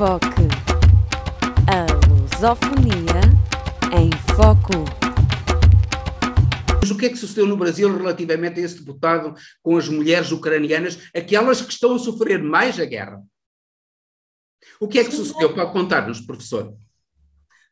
foco A lusofonia em foco. Mas o que é que sucedeu no Brasil relativamente a esse deputado com as mulheres ucranianas, aquelas que estão a sofrer mais a guerra? O que é que Sem sucedeu? Pode contar-nos, professor.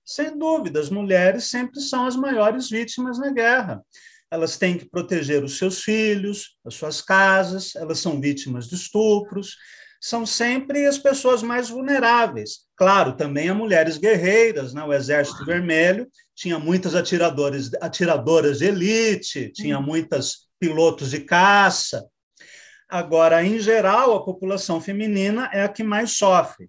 Sem dúvida, as mulheres sempre são as maiores vítimas na guerra elas têm que proteger os seus filhos, as suas casas, elas são vítimas de estupros, são sempre as pessoas mais vulneráveis. Claro, também há mulheres guerreiras, né? o Exército Vermelho tinha muitas atiradoras, atiradoras de elite, tinha uhum. muitas pilotos de caça. Agora, em geral, a população feminina é a que mais sofre.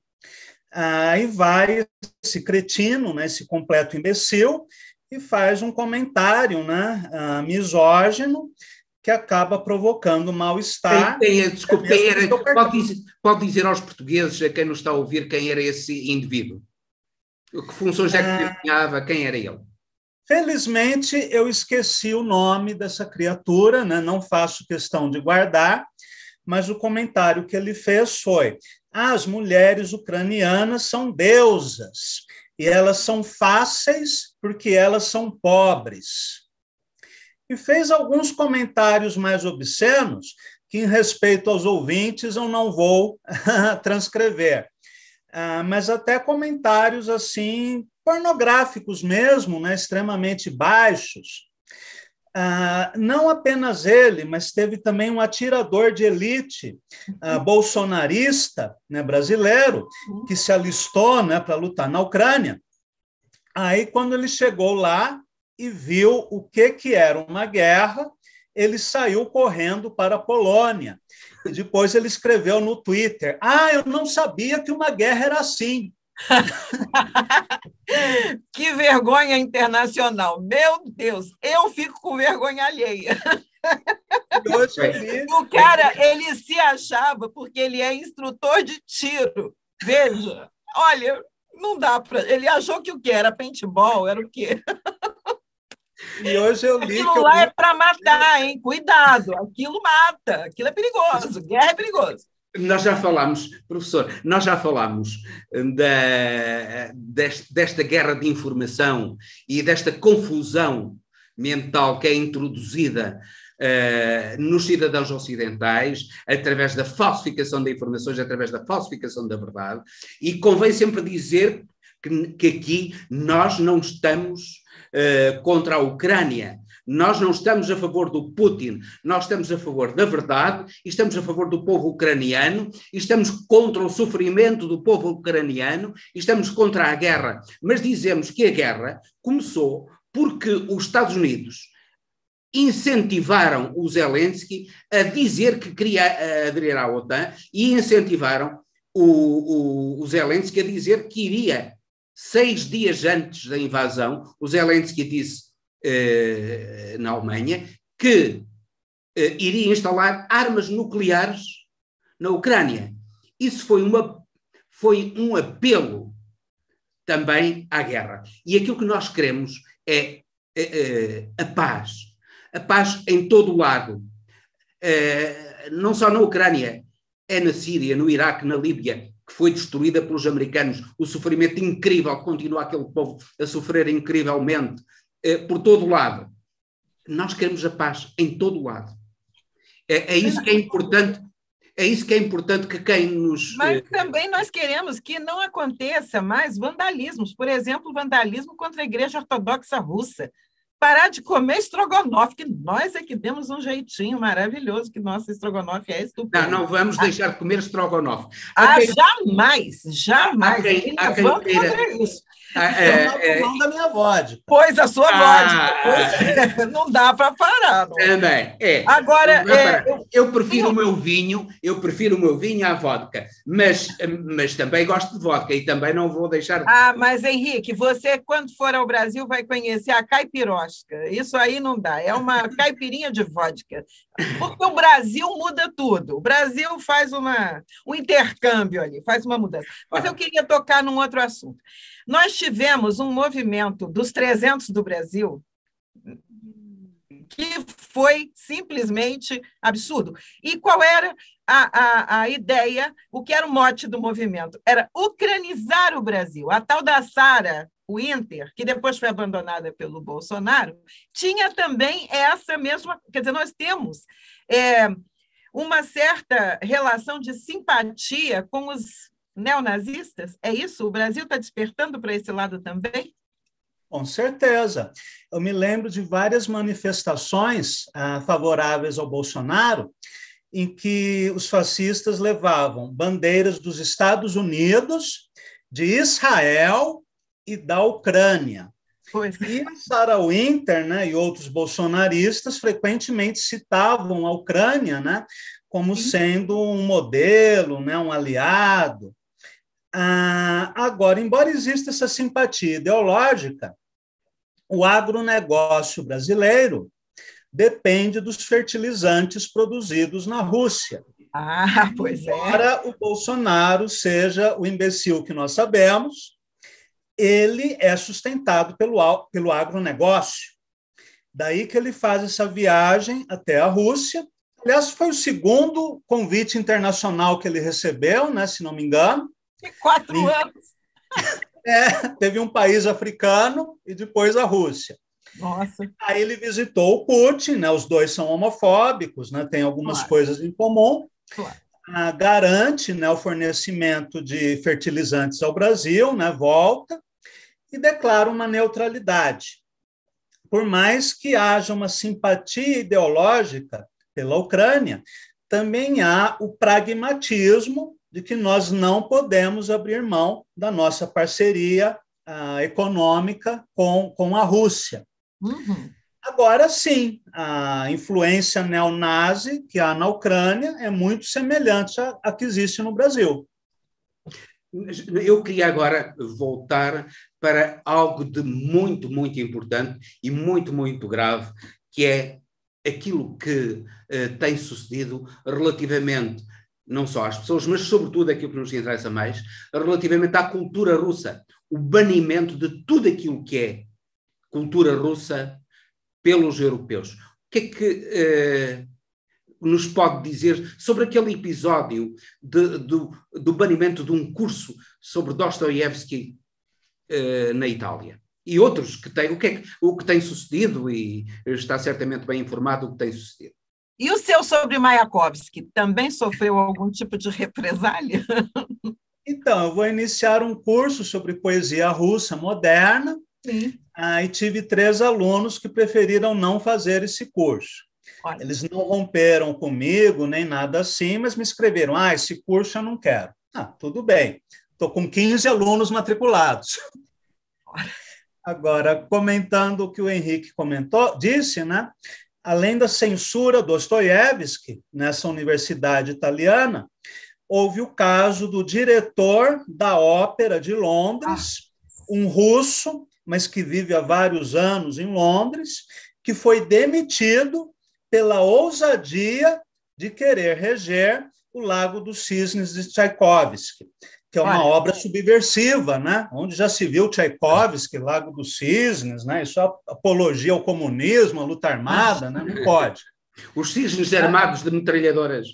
Aí vai esse cretino, né, esse completo imbecil, e faz um comentário né, ah, misógino que acaba provocando mal-estar. É, desculpe, quem era, pode, dizer, pode dizer aos portugueses, a quem nos está a ouvir, quem era esse indivíduo? Que funções é que ah. desempenhava? Quem era ele? Felizmente, eu esqueci o nome dessa criatura, né? não faço questão de guardar, mas o comentário que ele fez foi: as mulheres ucranianas são deusas e elas são fáceis porque elas são pobres e fez alguns comentários mais obscenos, que, em respeito aos ouvintes, eu não vou transcrever. Ah, mas até comentários assim pornográficos mesmo, né, extremamente baixos. Ah, não apenas ele, mas teve também um atirador de elite ah, uhum. bolsonarista né, brasileiro uhum. que se alistou né, para lutar na Ucrânia. Aí, quando ele chegou lá, e viu o que, que era uma guerra, ele saiu correndo para a Polônia. E depois ele escreveu no Twitter: Ah, eu não sabia que uma guerra era assim. que vergonha internacional. Meu Deus, eu fico com vergonha alheia. o cara, ele se achava porque ele é instrutor de tiro. Veja, olha, não dá para. Ele achou que o que era paintball, era o quê? E hoje eu li. Aquilo lá é para matar, hein? Cuidado, aquilo mata, aquilo é perigoso, guerra é perigoso. Nós já falámos, professor, nós já falámos eh, da, desta guerra de informação e desta confusão mental que é introduzida uh, nos cidadãos ocidentais através da falsificação de informações, através da falsificação da verdade, e convém sempre dizer que, que aqui nós não estamos eh, contra a Ucrânia. Nós não estamos a favor do Putin, nós estamos a favor da verdade, estamos a favor do povo ucraniano, estamos contra o sofrimento do povo ucraniano, estamos contra a guerra. Mas dizemos que a guerra começou porque os Estados Unidos incentivaram o Zelensky a dizer que queria eh, aderir à OTAN e incentivaram o, o, o Zelensky a dizer que iria seis dias antes da invasão, o Zelensky disse eh, na Alemanha que eh, iria instalar armas nucleares na Ucrânia. Isso foi, uma, foi um apelo também à guerra. E aquilo que nós queremos é, é, é a paz. A paz em todo o lado. É, não só na Ucrânia, é na Síria, no Iraque, na Líbia que foi destruída pelos americanos, o sofrimento incrível que continua aquele povo a sofrer incrivelmente eh, por todo o lado. Nós queremos a paz em todo o lado. É, é isso que é importante. É isso que é importante que quem nos. Mas eh, também nós queremos que não aconteça mais vandalismos, por exemplo, vandalismo contra a Igreja Ortodoxa Russa parar de comer estrogonofe, que nós é que demos um jeitinho maravilhoso, que nossa estrogonofe é estupendo. Não, não vamos ah, deixar de comer estrogonofe. Ah, quem... jamais, jamais. quem, vamos fazer ah, isso. É, é, é. da minha vodka. Pois a sua ah, vodka. Pois, é. não dá para parar. Também. É, Agora, é, eu, eu, prefiro o meu vinho, eu prefiro o meu vinho à vodka, mas, mas também gosto de vodka e também não vou deixar. Ah, mas Henrique, você quando for ao Brasil vai conhecer a caipiró isso aí não dá. É uma caipirinha de vodka. Porque o Brasil muda tudo. O Brasil faz uma, um intercâmbio ali, faz uma mudança. Mas eu queria tocar num outro assunto. Nós tivemos um movimento dos 300 do Brasil, que foi simplesmente absurdo. E qual era a, a, a ideia, o que era o mote do movimento? Era ucranizar o Brasil. A tal da Sara, Winter, que depois foi abandonada pelo Bolsonaro, tinha também essa mesma. Quer dizer, nós temos é, uma certa relação de simpatia com os neonazistas? É isso? O Brasil está despertando para esse lado também? Com certeza. Eu me lembro de várias manifestações ah, favoráveis ao Bolsonaro, em que os fascistas levavam bandeiras dos Estados Unidos, de Israel e da Ucrânia. Pois. É. E Sarah Winter né, e outros bolsonaristas frequentemente citavam a Ucrânia né, como sendo um modelo, né, um aliado. Ah, agora, embora exista essa simpatia ideológica, o agronegócio brasileiro depende dos fertilizantes produzidos na Rússia. Ah, pois é. Embora o Bolsonaro seja o imbecil que nós sabemos, ele é sustentado pelo, pelo agronegócio. Daí que ele faz essa viagem até a Rússia. Aliás, foi o segundo convite internacional que ele recebeu, né, se não me engano. De quatro e, anos. É, teve um país africano e depois a Rússia. Nossa. Aí ele visitou o Putin, né? Os dois são homofóbicos, né? Tem algumas claro. coisas em comum. Claro. Ah, garante, né, o fornecimento de fertilizantes ao Brasil, né? Volta e declara uma neutralidade. Por mais que haja uma simpatia ideológica pela Ucrânia, também há o pragmatismo de que nós não podemos abrir mão da nossa parceria ah, econômica com, com a Rússia. Uhum. Agora sim, a influência neonazi que há na Ucrânia é muito semelhante à, à que existe no Brasil. Eu queria agora voltar para algo de muito, muito importante e muito, muito grave, que é aquilo que eh, tem sucedido relativamente não só às pessoas, mas sobretudo aquilo que nos interessa mais, relativamente à cultura russa. O banimento de tudo aquilo que é cultura russa pelos europeus. O que é que eh, nos pode dizer sobre aquele episódio de, do, do, banimento de um curso sobre Dostoevsky eh, na Itália? E outros que têm, o que, é que, o que tem sucedido, e está certamente bem informado o que tem sucedido. E o seu sobre Mayakovsky também sofreu algum tipo de represália? Então, eu vou iniciar um curso sobre poesia russa moderna Aí Ah, e tive três alunos que preferiram não fazer esse curso. Olha. Eles não romperam comigo nem nada assim, mas me escreveram: ah, esse curso eu não quero. Ah, tudo bem. Estou com 15 alunos matriculados. Agora, comentando o que o Henrique comentou, disse, né? além da censura Dostoiévski nessa universidade italiana, houve o caso do diretor da Ópera de Londres, ah. um russo, mas que vive há vários anos em Londres, que foi demitido pela ousadia de querer reger o Lago dos Cisnes de Tchaikovsky que é uma Olha, obra subversiva, né? onde já se viu Tchaikovsky, Lago dos Cisnes, né? isso é apologia ao comunismo, à luta armada, né? não pode. Os cisnes armados de metralhadoras.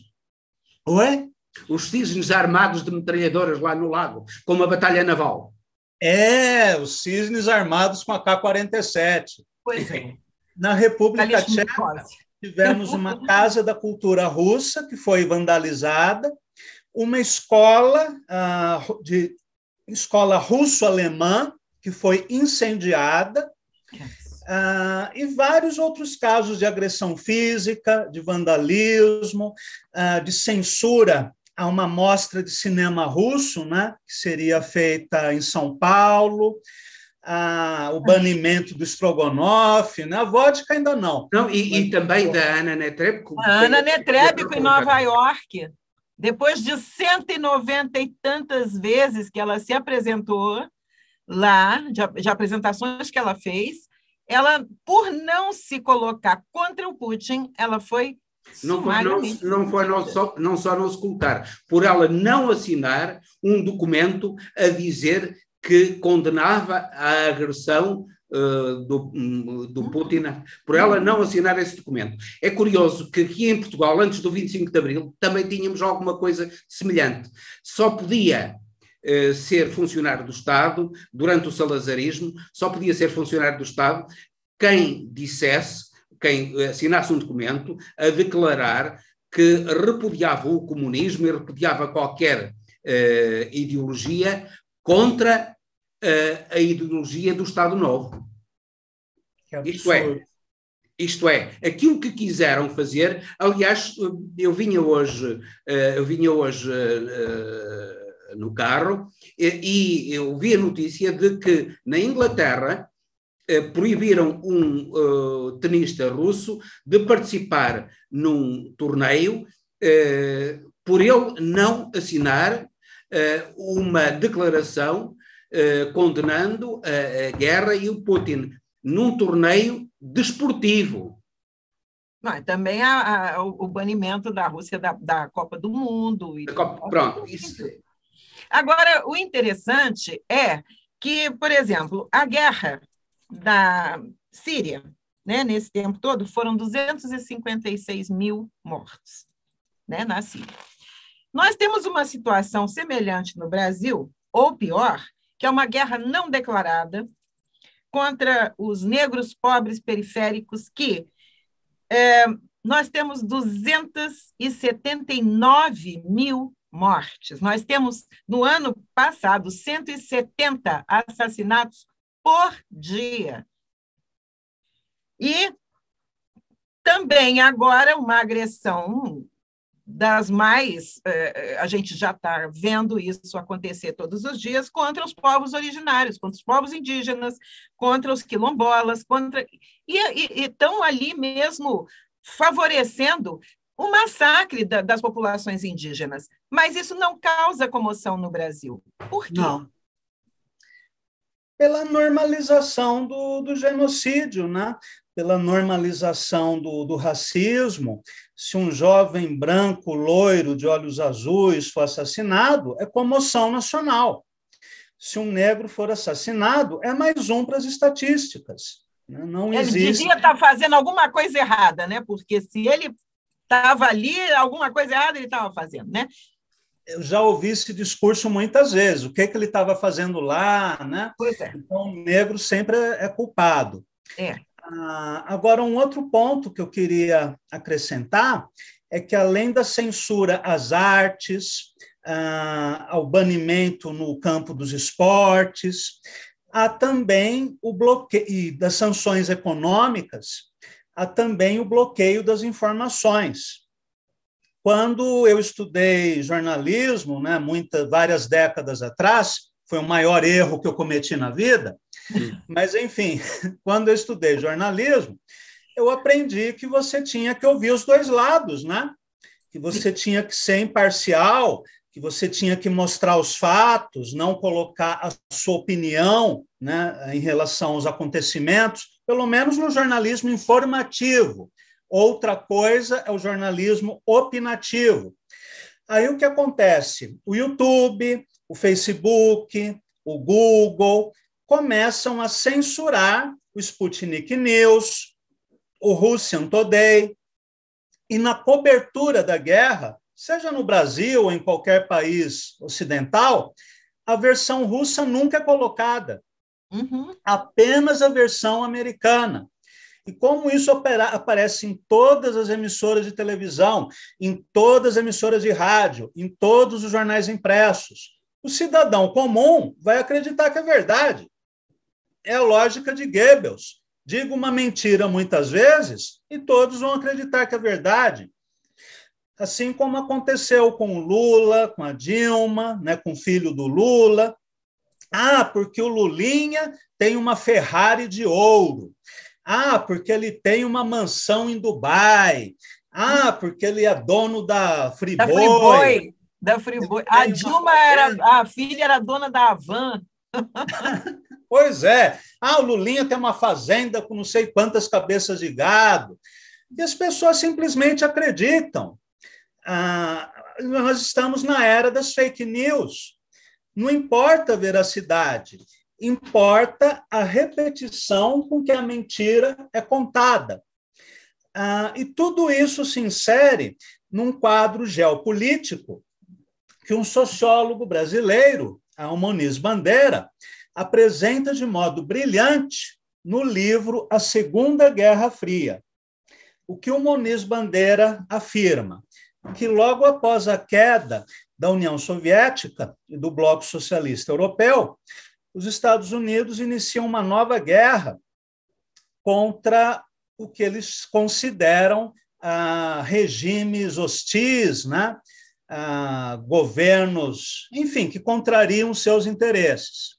Oi? Os cisnes armados de metralhadoras lá no lago, como uma batalha naval. É, os cisnes armados com a K-47. Pois é. Na República Tcheca, tivemos uma casa da cultura russa que foi vandalizada, uma escola, uh, de, escola russo-alemã, que foi incendiada, uh, e vários outros casos de agressão física, de vandalismo, uh, de censura a uma mostra de cinema russo, né, que seria feita em São Paulo. Ah, o banimento do Strogonoff, na né, vodka ainda não. não e, e também da Ana Netrebko. Ana Netrebko em Nova York. Depois de 190 e tantas vezes que ela se apresentou lá, de, de apresentações que ela fez, ela, por não se colocar contra o Putin, ela foi não foi, não, não foi não só, não só não escutar, por ela não assinar um documento a dizer que condenava a agressão eh, do, hum, do hum. Putin né, por ela não assinar esse documento. É curioso que aqui em Portugal, antes do 25 de Abril, também tínhamos alguma coisa semelhante. Só podia eh, ser funcionário do Estado durante o salazarismo, só podia ser funcionário do Estado quem dissesse, quem eh, assinasse um documento a declarar que repudiava o comunismo e repudiava qualquer uh, ideologia contra eh, a ideologia do Estado Novo. Isto é, isto é, aquilo que quiseram fazer, aliás, eu vinha hoje, eh, eu vinha hoje eh, no carro e eu vi a notícia de que na Inglaterra proibiram um tenista russo de participar num torneio por ele não assinar uma declaração eh, condenando a, a, guerra e o Putin num torneio desportivo. Não, também há o, banimento da Rússia da, da Copa do Mundo. E Copa, pronto, isso. Agora, o interessante é que, por exemplo, a guerra da Síria, né, nesse tempo todo, foram 256 mil mortos né, na Síria. Nós temos uma situação semelhante no Brasil, ou pior, que é uma guerra não declarada contra os negros pobres periféricos, que é, nós temos 279 mil mortes. Nós temos, no ano passado, 170 assassinatos por dia. E também agora uma agressão das mais, eh, eh, a gente já está vendo isso acontecer todos os dias contra os povos originários, contra os povos indígenas, contra os quilombolas, contra e estão ali mesmo favorecendo o massacre da, das populações indígenas. Mas isso não causa comoção no Brasil. Por quê? Não pela normalização do, do genocídio, né? pela normalização do, do racismo. Se um jovem branco, loiro, de olhos azuis for assassinado, é comoção nacional. Se um negro for assassinado, é mais um para as estatísticas. Né? Não ele existe. devia tá estar fazendo alguma coisa errada, né? porque se ele estava ali, alguma coisa errada ele estava fazendo, né? eu já ouvi esse discurso muitas vezes. O que, é que ele estava fazendo lá, né? Pois é. Então, o negro sempre é, é, culpado. É. Ah, agora, um outro ponto que eu queria acrescentar é que, além da censura às artes, ah, ao banimento no campo dos esportes, há também o bloqueio das sanções econômicas, há também o bloqueio das informações. Quando eu estudei jornalismo, né, muitas, várias décadas atrás, foi o maior erro que eu cometi na vida, mas enfim, quando eu estudei jornalismo, eu aprendi que você tinha que ouvir os dois lados, né? Que você tinha que ser imparcial, que você tinha que mostrar os fatos, não colocar a sua opinião né, em relação aos acontecimentos, pelo menos no jornalismo informativo. Outra coisa é o jornalismo opinativo. Aí o que acontece? O YouTube, o Facebook, o Google começam a censurar o Sputnik News, o Russian Today. E na cobertura da guerra, seja no Brasil ou em qualquer país ocidental, a versão russa nunca é colocada. Uhum. Apenas a versão americana. E como isso opera, aparece em todas as emissoras de televisão, em todas as emissoras de rádio, em todos os jornais impressos. O cidadão comum vai acreditar que é verdade. É a lógica de Goebbels. Digo uma mentira muitas vezes e todos vão acreditar que é verdade. Assim como aconteceu com o Lula, com a Dilma, né, com o filho do Lula, ah, porque o Lulinha tem uma Ferrari de ouro. Ah, porque ele tem uma mansão em Dubai. Ah, hum. porque ele é dono da Friboi. Da Friboi. Da Friboi. A Dilma era a filha era dona da Havan. pois é. Ah, o Lulinha tem uma fazenda com não sei quantas cabeças de gado. E as pessoas simplesmente acreditam. Ah, nós estamos na era das fake news. Não importa a veracidade importa a repetição com que a mentira é contada. Ah, e tudo isso se insere num quadro geopolítico que um sociólogo brasileiro, o Moniz Bandeira, apresenta de modo brilhante no livro A Segunda Guerra Fria. O que o Moniz Bandeira afirma? Que logo após a queda da União Soviética e do Bloco Socialista Europeu, os Estados Unidos iniciam uma nova guerra contra o que eles consideram ah, regimes hostis, né? Ah, governos, enfim, que contrariam seus interesses.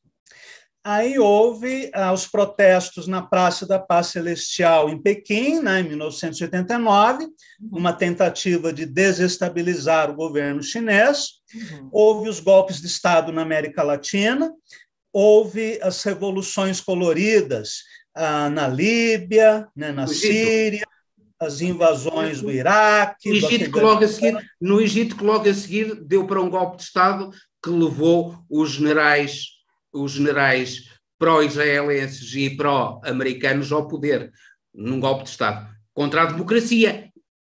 Aí houve ah, os protestos na Praça da Paz Celestial em Pequim, né, em 1989, uma tentativa de desestabilizar o governo chinês. Uhum. Houve os golpes de Estado na América Latina, houve as revoluções coloridas ah, na Líbia, né, na Síria, as invasões do Iraque. No Egito, logo a seguir, no Egito, que logo a seguir deu para um golpe de Estado que levou os generais, os generais pró-israelenses e pró-americanos ao poder, num golpe de Estado, contra a democracia,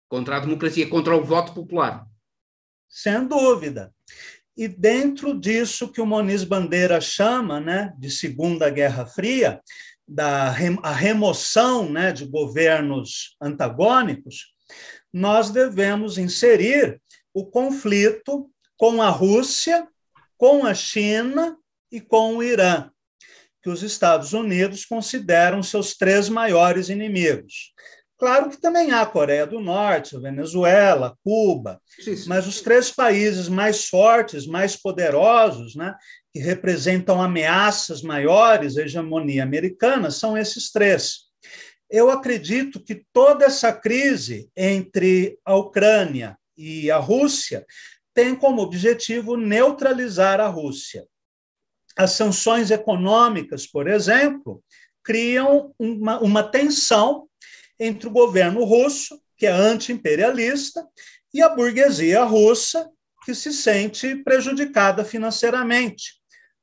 contra a democracia, contra o voto popular. Sem dúvida. E dentro disso que o Moniz Bandeira chama né, de Segunda Guerra Fria, da a remoção né, de governos antagônicos, nós devemos inserir o conflito com a Rússia, com a China e com o Irã, que os Estados Unidos consideram seus três maiores inimigos. Claro que também há a Coreia do Norte, Venezuela, Cuba, mas os três países mais fortes, mais poderosos, né, que representam ameaças maiores à hegemonia americana, são esses três. Eu acredito que toda essa crise entre a Ucrânia e a Rússia tem como objetivo neutralizar a Rússia. As sanções econômicas, por exemplo, criam uma, uma tensão entre o governo russo, que é anti-imperialista, e a burguesia russa, que se sente prejudicada financeiramente.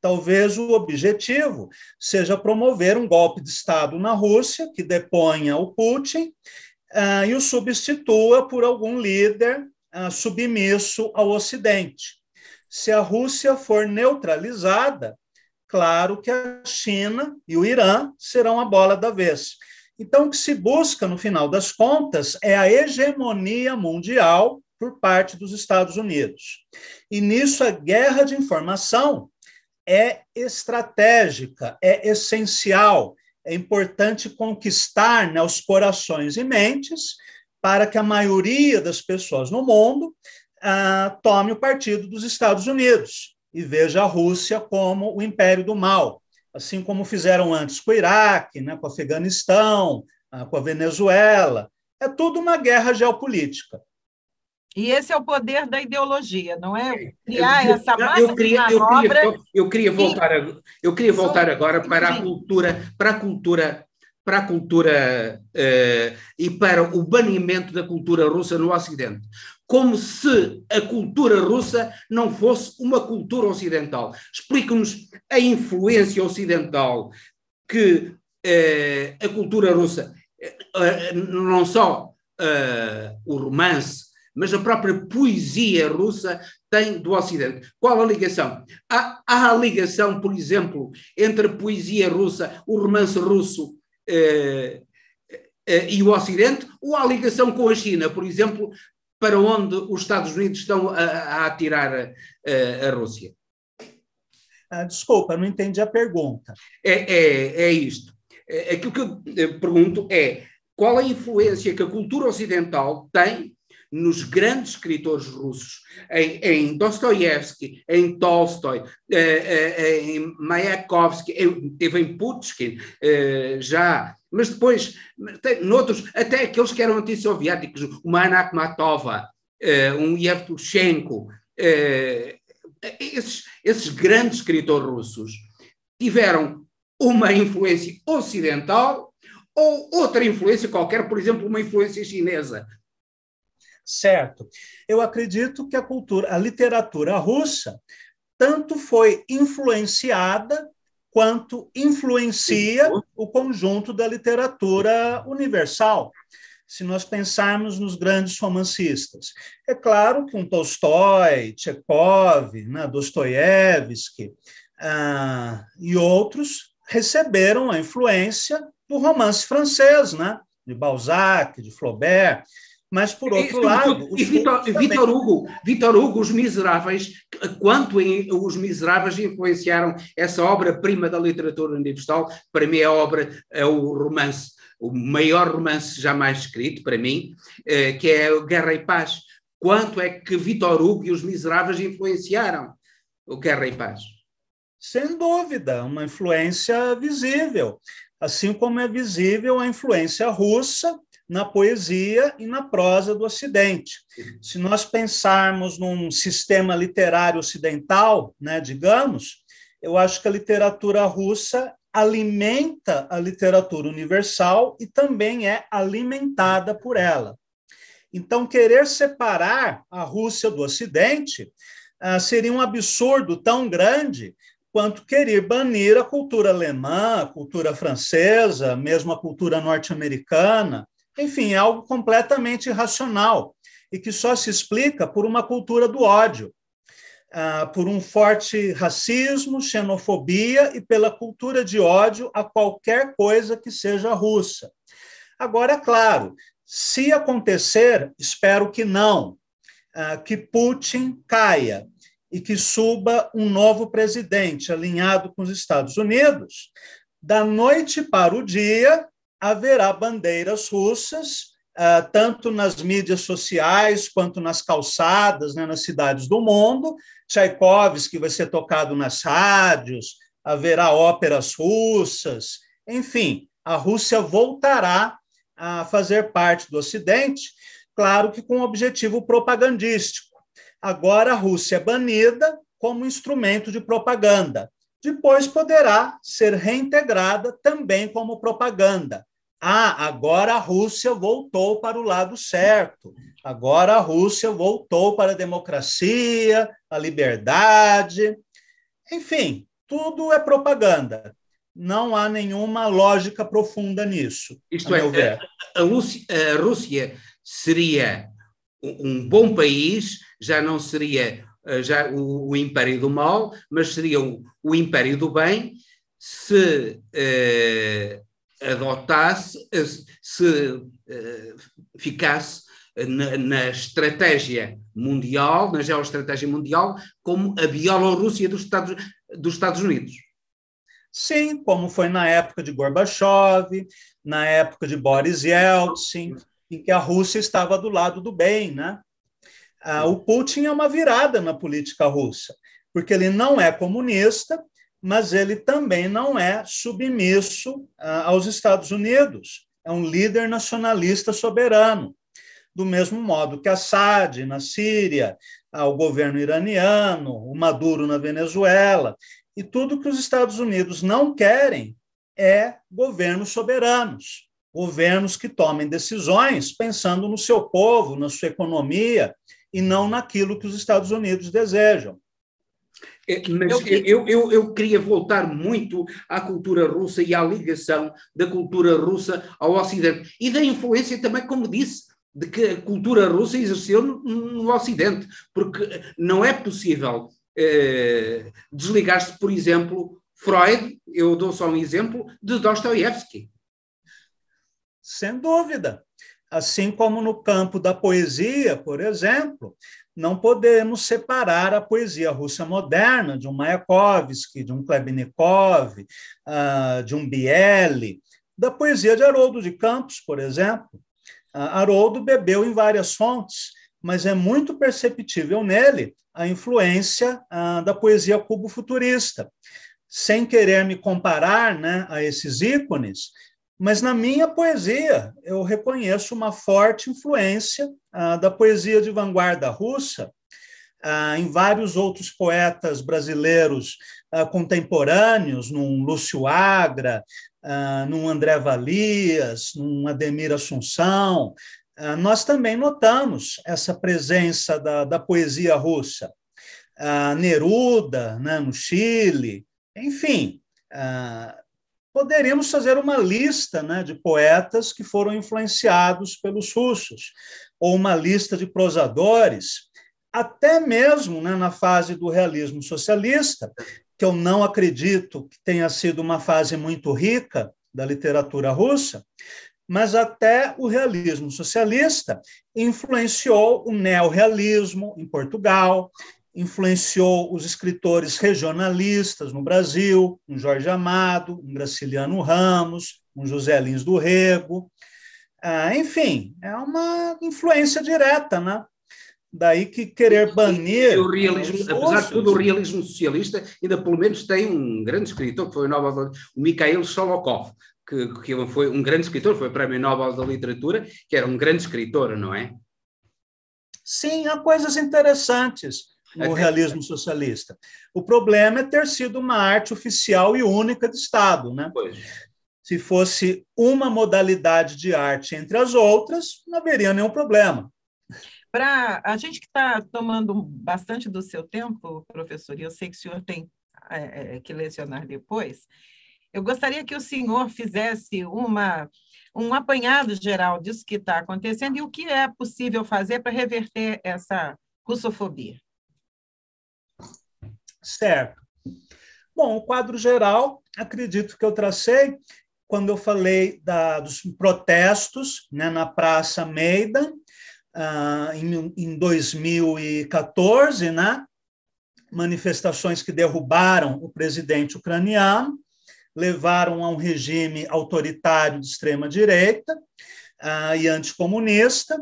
Talvez o objetivo seja promover um golpe de Estado na Rússia, que deponha o Putin uh, e o substitua por algum líder uh, submisso ao Ocidente. Se a Rússia for neutralizada, claro que a China e o Irã serão a bola da vez. Então, o que se busca, no final das contas, é a hegemonia mundial por parte dos Estados Unidos. E nisso, a guerra de informação é estratégica, é essencial, é importante conquistar né, os corações e mentes para que a maioria das pessoas no mundo ah, tome o partido dos Estados Unidos e veja a Rússia como o império do mal, assim como fizeram antes com o Iraque, né, com o Afeganistão, ah, com a Venezuela. É tudo uma guerra geopolítica. E esse é o poder da ideologia, não é? Criar eu, essa massa eu queria, de manobra. Eu queria, eu queria voltar, eu queria voltar agora para a cultura, para a cultura, para a cultura eh, e para o banimento da cultura russa no Ocidente, como se a cultura russa não fosse uma cultura ocidental. Explique-nos a influência ocidental que eh, a cultura russa, eh, eh, não só eh, o romance, mas a própria poesia russa tem do Ocidente. Qual a ligação? Há, há a ligação, por exemplo, entre a poesia russa, o romance russo eh, eh, e o Ocidente, ou há ligação com a China, por exemplo, para onde os Estados Unidos estão a, a atirar a, eh, a Rússia. Ah, desculpa, não entendi a pergunta. É, é, é isto. É, aquilo que eu eh, pergunto é qual a influência que a cultura ocidental tem nos grandes escritores russos, em, em Dostoiévski, em Tolstói, eh, eh, em Mayakovsky, teve em Pushkin eh, já, mas depois, tem, noutros, até aqueles que eram antissoviéticos, uma Anna Akhmatova, um Yevtushenko, esses, esses grandes escritores russos tiveram uma influência ocidental ou outra influência qualquer, por exemplo, uma influência chinesa certo? Eu acredito que a cultura, a literatura russa, tanto foi influenciada quanto influencia o conjunto da literatura universal. Se nós pensarmos nos grandes romancistas, é claro que um Tolstói, Tchekov, né, Dostoiévski ah, e outros receberam a influência do romance francês, né, de Balzac, de Flaubert mas, por outro lado. E Vitor, também... Vitor, Hugo, Vitor Hugo, Os Miseráveis, quanto em, Os Miseráveis influenciaram essa obra-prima da literatura universal, para mim é a obra, é o romance, o maior romance jamais escrito, para mim, eh, que é Guerra e Paz. Quanto é que Vitor Hugo e Os Miseráveis influenciaram o Guerra e Paz? Sem dúvida, uma influência visível. Assim como é visível a influência russa na poesia e na prosa do Ocidente. Uhum. Se nós pensarmos num sistema literário ocidental, né, digamos, eu acho que a literatura russa alimenta a literatura universal e também é alimentada por ela. Então, querer separar a Rússia do Ocidente ah, seria um absurdo tão grande quanto querer banir a cultura alemã, a cultura francesa, mesmo a cultura norte-americana. Enfim, é algo completamente irracional e que só se explica por uma cultura do ódio, ah, por um forte racismo, xenofobia e pela cultura de ódio a qualquer coisa que seja russa. Agora, é claro, se acontecer, espero que não, ah, que Putin caia e que suba um novo presidente alinhado com os Estados Unidos. Da noite para o dia, haverá bandeiras russas, ah, tanto nas mídias sociais quanto nas calçadas, né, nas cidades do mundo. Tchaikovsky vai ser tocado nas rádios, haverá óperas russas, enfim, a Rússia voltará a fazer parte do Ocidente, claro que com objetivo propagandístico. Agora a Rússia é banida como instrumento de propaganda. Depois poderá ser reintegrada também como propaganda. Ah, agora a Rússia voltou para o lado certo. Agora a Rússia voltou para a democracia, a liberdade. Enfim, tudo é propaganda. Não há nenhuma lógica profunda nisso. Isto é, a, a, a Rússia seria um bom país, já não seria eh, já o, o império do mal, mas seria o, o império do bem se eh, adotasse, se eh, ficasse na, na, estratégia mundial, na geoestratégia mundial, como a Bielorrússia dos Estados, dos Estados Unidos. Sim, como foi na época de Gorbachev, na época de Boris Yeltsin, em que a Rússia estava do lado do bem, né? Ah, o Putin é uma virada na política russa, porque ele não é comunista, mas ele também não é submisso ah, aos Estados Unidos. É um líder nacionalista soberano. Do mesmo modo que Assad na Síria, ah, o governo iraniano, o Maduro na Venezuela, e tudo que os Estados Unidos não querem é governos soberanos, governos que tomem decisões pensando no seu povo, na sua economia, e não naquilo que os Estados Unidos desejam. É, mas eu, eu, eu queria voltar muito à cultura russa e à ligação da cultura russa ao Ocidente e da influência também, como disse, de que a cultura russa exerceu no, no Ocidente, porque não é possível eh, desligar-se, por exemplo, Freud, eu dou só um exemplo, de Dostoiévski. Sem dúvida. Assim como no campo da poesia, por exemplo, não podemos separar a poesia russa moderna de um Mayakovsky, de um Klebnikov, ah, de um Biele, da poesia de Haroldo de Campos, por exemplo. Ah, Haroldo bebeu em várias fontes, mas é muito perceptível nele a influência ah, da poesia cubo-futurista. Sem querer me comparar né, a esses ícones, mas na minha poesia, eu reconheço uma forte influência ah, da poesia de vanguarda russa ah, em vários outros poetas brasileiros ah, contemporâneos, num Lúcio Agra, ah, num André Valias, num Ademir Assunção. Ah, nós também notamos essa presença da, da poesia russa. Ah, Neruda, né, no Chile, enfim, poderíamos fazer uma lista né, de poetas que foram influenciados pelos russos, ou uma lista de prosadores, até mesmo né, na fase do realismo socialista, que eu não acredito que tenha sido uma fase muito rica da literatura russa, mas até o realismo socialista influenciou o neorrealismo em Portugal, influenciou os escritores regionalistas no Brasil, um Jorge Amado, um Graciliano Ramos, um José Lins do Rego. Ah, enfim, é uma influência direta, né? Daí que querer banir. E o realismo, apesar de tudo, o realismo socialista ainda pelo menos tem um grande escritor, que foi o Nobel, o Mikhail Sholokov, que, que foi um grande escritor, foi o Prémio Nobel da Literatura, que era um grande escritor, não é? Sim, há coisas interessantes no é, é. realismo socialista. O problema é ter sido uma arte oficial e única de Estado. Né? Se fosse uma modalidade de arte entre as outras, não haveria nenhum problema. Para a gente que está tomando bastante do seu tempo, professor, e eu sei que o senhor tem é, é, que lecionar depois, eu gostaria que o senhor fizesse uma, um apanhado geral disso que está acontecendo e o que é possível fazer para reverter essa russofobia. Certo. Bom, o quadro geral, acredito que eu tracei quando eu falei da, dos protestos né, na Praça Meida, ah, em, em 2014, né, manifestações que derrubaram o presidente ucraniano, levaram a um regime autoritário de extrema-direita ah, e anticomunista,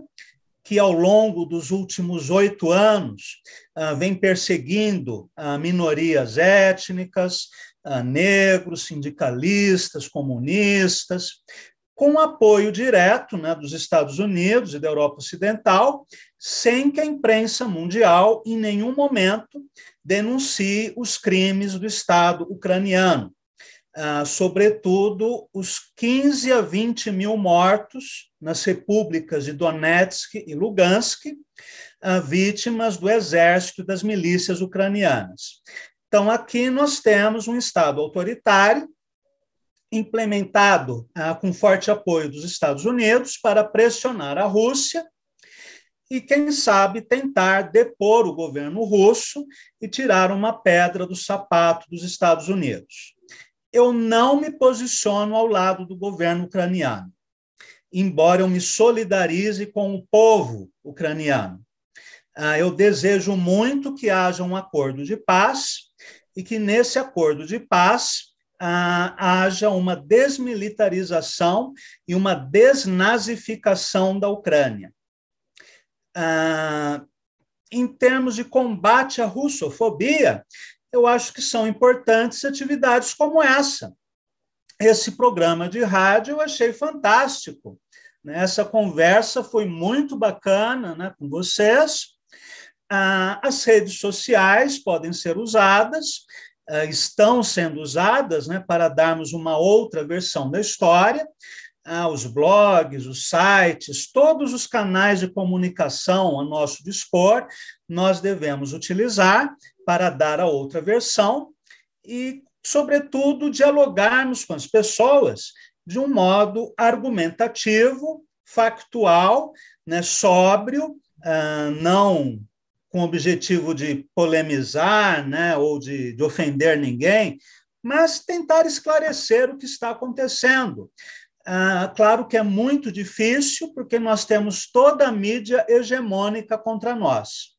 que ao longo dos últimos oito anos ah, vem perseguindo ah, minorias étnicas, ah, negros, sindicalistas, comunistas, com apoio direto né, dos Estados Unidos e da Europa Ocidental, sem que a imprensa mundial, em nenhum momento, denuncie os crimes do Estado ucraniano. Ah, sobretudo os 15 a 20 mil mortos nas repúblicas de Donetsk e Lugansk, ah, vítimas do exército e das milícias ucranianas. Então, aqui nós temos um Estado autoritário, implementado ah, com forte apoio dos Estados Unidos para pressionar a Rússia e, quem sabe, tentar depor o governo russo e tirar uma pedra do sapato dos Estados Unidos eu não me posiciono ao lado do governo ucraniano, embora eu me solidarize com o povo ucraniano. Ah, eu desejo muito que haja um acordo de paz e que nesse acordo de paz ah, haja uma desmilitarização e uma desnazificação da Ucrânia. Ah, em termos de combate à russofobia, eu acho que são importantes atividades como essa. Esse programa de rádio eu achei fantástico. Né? Essa conversa foi muito bacana né, com vocês. Ah, as redes sociais podem ser usadas, ah, estão sendo usadas né, para darmos uma outra versão da história. Ah, os blogs, os sites, todos os canais de comunicação a nosso dispor nós devemos utilizar para dar a outra versão e, sobretudo, dialogarmos com as pessoas de um modo argumentativo, factual, né, sóbrio, ah, não com o objetivo de polemizar né, ou de, de ofender ninguém, mas tentar esclarecer o que está acontecendo. Ah, claro que é muito difícil, porque nós temos toda a mídia hegemônica contra nós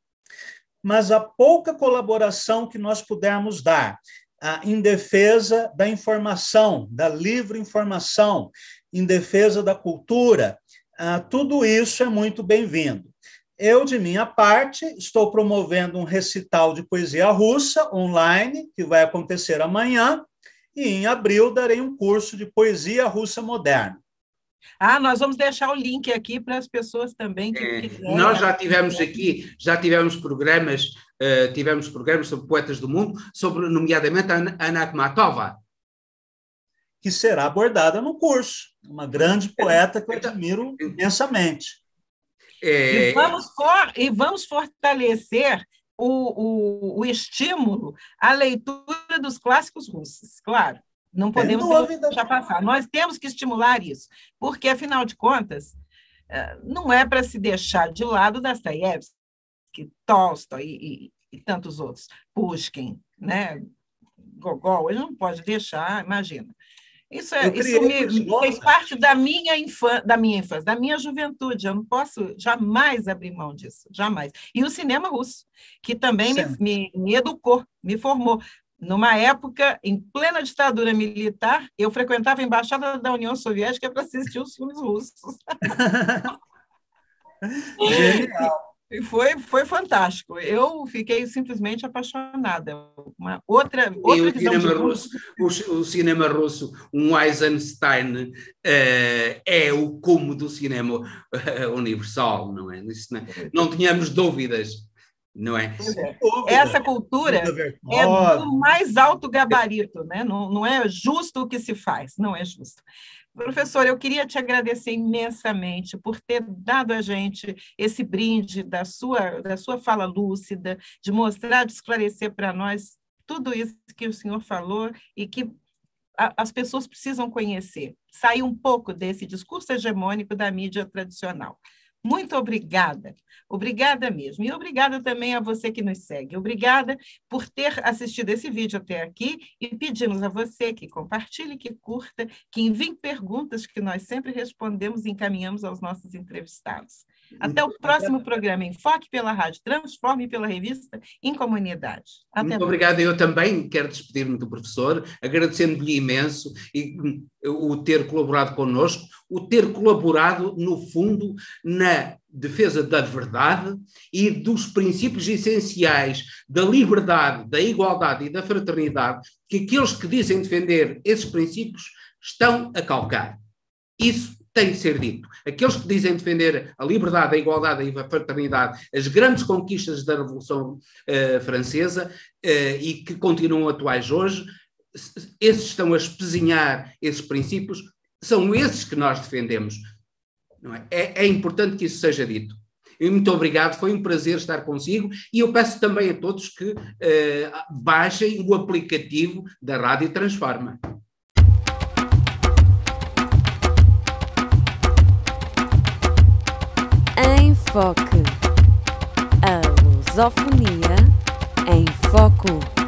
mas a pouca colaboração que nós pudermos dar ah, em defesa da informação, da livre informação, em defesa da cultura, ah, tudo isso é muito bem-vindo. Eu, de minha parte, estou promovendo um recital de poesia russa online, que vai acontecer amanhã, e em abril darei um curso de poesia russa moderna. Ah, nós vamos deixar o link aqui para as pessoas também que é, quiserem. Nós já tivemos aqui, já tivemos programas, uh, tivemos programas sobre poetas do mundo, sobre nomeadamente a Ana Akhmatova. Que será abordada no curso. Uma grande é. poeta que eu então, admiro é. intensamente. É... E, vamos for, e vamos fortalecer o, o, o estímulo à leitura dos clássicos russos, claro. Não podemos deixar passar. Nós temos que estimular isso, porque, afinal de contas, eh, não é para se deixar de lado Dostoiévski, Tolstói e, e, e, tantos outros, Pushkin, né? Gogol, ele não pode deixar, imagina. Isso, é, isso me, fez parte da minha, infância, da minha infância, da minha juventude. Eu não posso jamais abrir mão disso, jamais. E o cinema russo, que também me, me, me educou, me formou. Numa época, em plena ditadura militar, eu frequentava a Embaixada da União Soviética para assistir os filmes russos. E foi, foi fantástico. Eu fiquei simplesmente apaixonada. Uma outra, outra o cinema russo, o, o, cinema russo, um Eisenstein uh, é o como do cinema uh, universal, não é? Isso não, é? não tínhamos dúvidas não é? é. Essa cultura é do mais alto gabarito, né? Não, não é justo o que se faz, não é justo. Professor, eu queria te agradecer imensamente por ter dado a gente esse brinde da sua, da sua fala lúcida, de mostrar, de esclarecer para nós tudo isso que o senhor falou e que a, as pessoas precisam conhecer. Sair um pouco desse discurso hegemônico da mídia tradicional. Muito obrigada. Obrigada mesmo. E obrigada também a você que nos segue. Obrigada por ter assistido esse vídeo até aqui e pedimos a você que compartilhe, que curta, que envie perguntas que nós sempre respondemos e encaminhamos aos nossos entrevistados. Até o próximo programa Enfoque pela Rádio, Transforme pela Revista em Comunidade. Até Muito mais. obrigado. Eu também quero despedir-me do professor, agradecendo-lhe imenso e, hum, o ter colaborado connosco, o ter colaborado, no fundo, na defesa da verdade e dos princípios essenciais da liberdade, da igualdade e da fraternidade, que aqueles que dizem defender esses princípios estão a calcar. Isso tem de ser dito. Aqueles que dizem defender a liberdade, a igualdade e a fraternidade, as grandes conquistas da Revolução uh, Francesa uh, e que continuam atuais hoje, esses estão a espezinhar esses princípios, são esses que nós defendemos. É? é? é? importante que isso seja dito. Muito obrigado, foi um prazer estar consigo e eu peço também a todos que uh, baixem o aplicativo da Rádio Transforma. Foque. A lusofonia em foco.